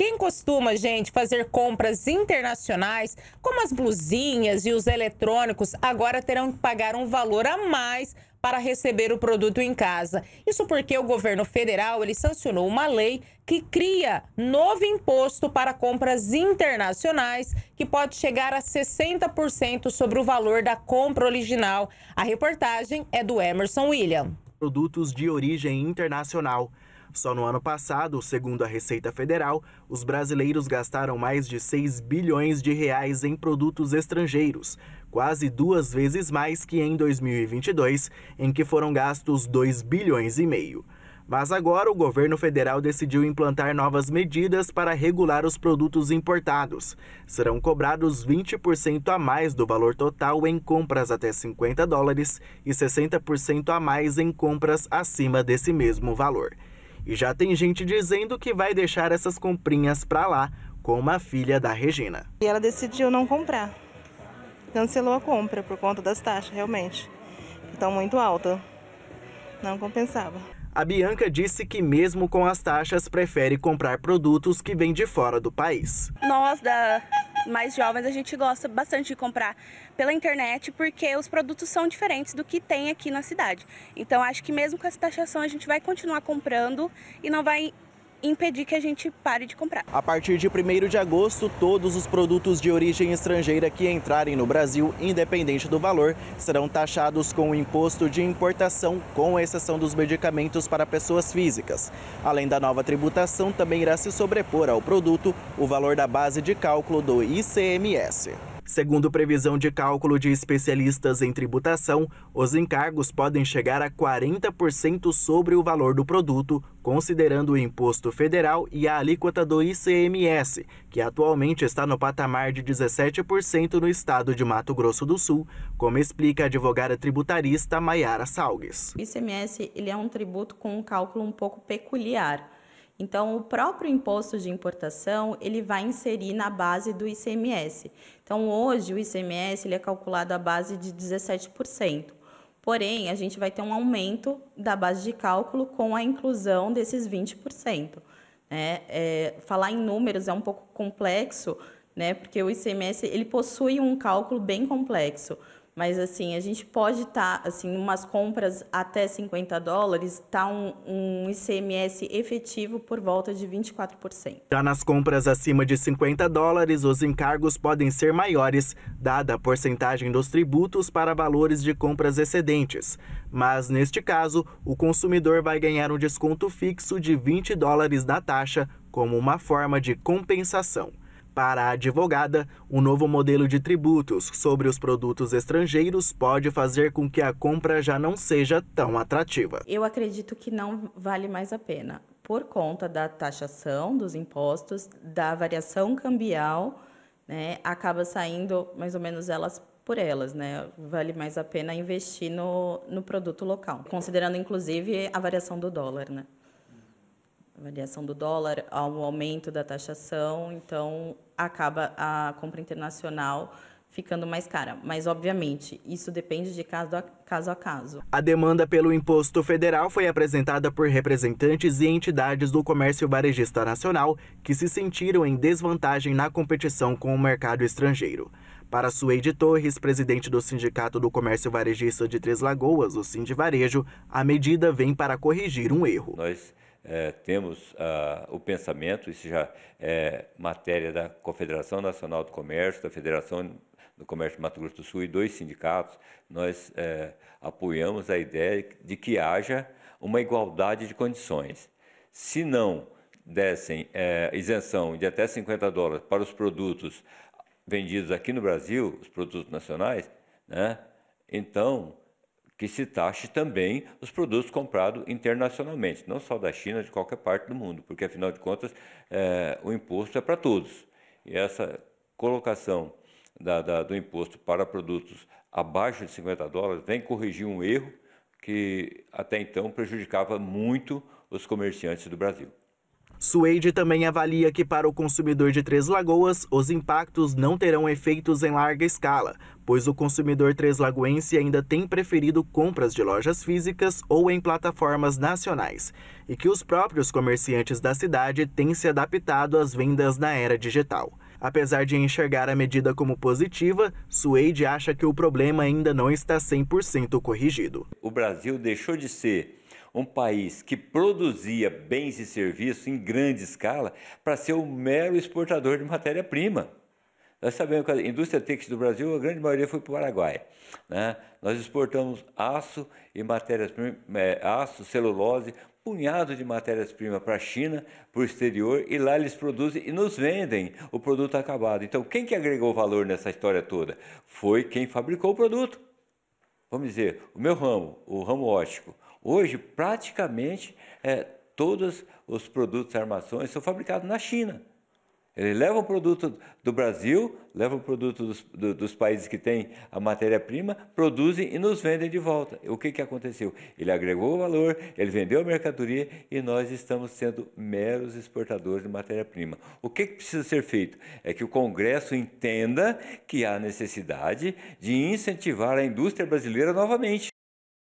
Quem costuma, gente, fazer compras internacionais, como as blusinhas e os eletrônicos, agora terão que pagar um valor a mais para receber o produto em casa. Isso porque o governo federal ele sancionou uma lei que cria novo imposto para compras internacionais que pode chegar a 60% sobre o valor da compra original. A reportagem é do Emerson William. Produtos de origem internacional. Só no ano passado, segundo a Receita Federal, os brasileiros gastaram mais de 6 bilhões de reais em produtos estrangeiros, quase duas vezes mais que em 2022, em que foram gastos 2 bilhões e meio. Mas agora o governo federal decidiu implantar novas medidas para regular os produtos importados. Serão cobrados 20% a mais do valor total em compras até 50 dólares e 60% a mais em compras acima desse mesmo valor. E já tem gente dizendo que vai deixar essas comprinhas para lá, como a filha da Regina. E ela decidiu não comprar. Cancelou a compra por conta das taxas, realmente. Estão muito altas. Não compensava. A Bianca disse que, mesmo com as taxas, prefere comprar produtos que vêm de fora do país. Nós da mais jovens, a gente gosta bastante de comprar pela internet porque os produtos são diferentes do que tem aqui na cidade. Então acho que mesmo com essa taxação a gente vai continuar comprando e não vai impedir que a gente pare de comprar. A partir de 1 de agosto, todos os produtos de origem estrangeira que entrarem no Brasil, independente do valor, serão taxados com o imposto de importação, com exceção dos medicamentos para pessoas físicas. Além da nova tributação, também irá se sobrepor ao produto o valor da base de cálculo do ICMS. Segundo previsão de cálculo de especialistas em tributação, os encargos podem chegar a 40% sobre o valor do produto, considerando o imposto federal e a alíquota do ICMS, que atualmente está no patamar de 17% no estado de Mato Grosso do Sul, como explica a advogada tributarista Maiara Salgues. O ICMS ele é um tributo com um cálculo um pouco peculiar então, o próprio imposto de importação, ele vai inserir na base do ICMS. Então, hoje o ICMS ele é calculado à base de 17%. Porém, a gente vai ter um aumento da base de cálculo com a inclusão desses 20%. Né? É, falar em números é um pouco complexo, né? porque o ICMS ele possui um cálculo bem complexo. Mas assim, a gente pode estar, tá, assim, umas compras até 50 dólares, tá um, um ICMS efetivo por volta de 24%. Já nas compras acima de 50 dólares, os encargos podem ser maiores, dada a porcentagem dos tributos para valores de compras excedentes. Mas neste caso, o consumidor vai ganhar um desconto fixo de 20 dólares da taxa como uma forma de compensação. Para a advogada, o novo modelo de tributos sobre os produtos estrangeiros pode fazer com que a compra já não seja tão atrativa. Eu acredito que não vale mais a pena, por conta da taxação dos impostos, da variação cambial, né, acaba saindo mais ou menos elas por elas, né? Vale mais a pena investir no, no produto local, considerando inclusive a variação do dólar, né? variação do dólar, ao aumento da taxação, então acaba a compra internacional ficando mais cara. Mas, obviamente, isso depende de caso a caso. A, caso. a demanda pelo imposto federal foi apresentada por representantes e entidades do comércio varejista nacional que se sentiram em desvantagem na competição com o mercado estrangeiro. Para Suede Torres, presidente do Sindicato do Comércio Varejista de Três Lagoas, o Sindivarejo, a medida vem para corrigir um erro. Nós é, temos ah, o pensamento, isso já é matéria da Confederação Nacional do Comércio, da Federação do Comércio de Mato Grosso do Sul e dois sindicatos, nós é, apoiamos a ideia de que haja uma igualdade de condições. Se não dessem é, isenção de até 50 dólares para os produtos vendidos aqui no Brasil, os produtos nacionais, né, então que se taxe também os produtos comprados internacionalmente, não só da China, de qualquer parte do mundo, porque afinal de contas é, o imposto é para todos. E essa colocação da, da, do imposto para produtos abaixo de 50 dólares vem corrigir um erro que até então prejudicava muito os comerciantes do Brasil. Suede também avalia que para o consumidor de Três Lagoas, os impactos não terão efeitos em larga escala, pois o consumidor treslagoense ainda tem preferido compras de lojas físicas ou em plataformas nacionais, e que os próprios comerciantes da cidade têm se adaptado às vendas na era digital. Apesar de enxergar a medida como positiva, Suede acha que o problema ainda não está 100% corrigido. O Brasil deixou de ser um país que produzia bens e serviços em grande escala para ser um mero exportador de matéria-prima. Nós sabemos que a indústria têxtil do Brasil, a grande maioria foi para o Paraguai. Né? Nós exportamos aço e matérias é, aço, celulose, punhado de matérias-primas para a China, para o exterior, e lá eles produzem e nos vendem o produto acabado. Então, quem que agregou valor nessa história toda? Foi quem fabricou o produto. Vamos dizer, o meu ramo, o ramo ótico. Hoje, praticamente, é, todos os produtos e armações são fabricados na China. Ele leva o produto do Brasil, leva o produto dos, do, dos países que têm a matéria-prima, produzem e nos vendem de volta. O que, que aconteceu? Ele agregou valor, ele vendeu a mercadoria e nós estamos sendo meros exportadores de matéria-prima. O que, que precisa ser feito? É que o Congresso entenda que há necessidade de incentivar a indústria brasileira novamente.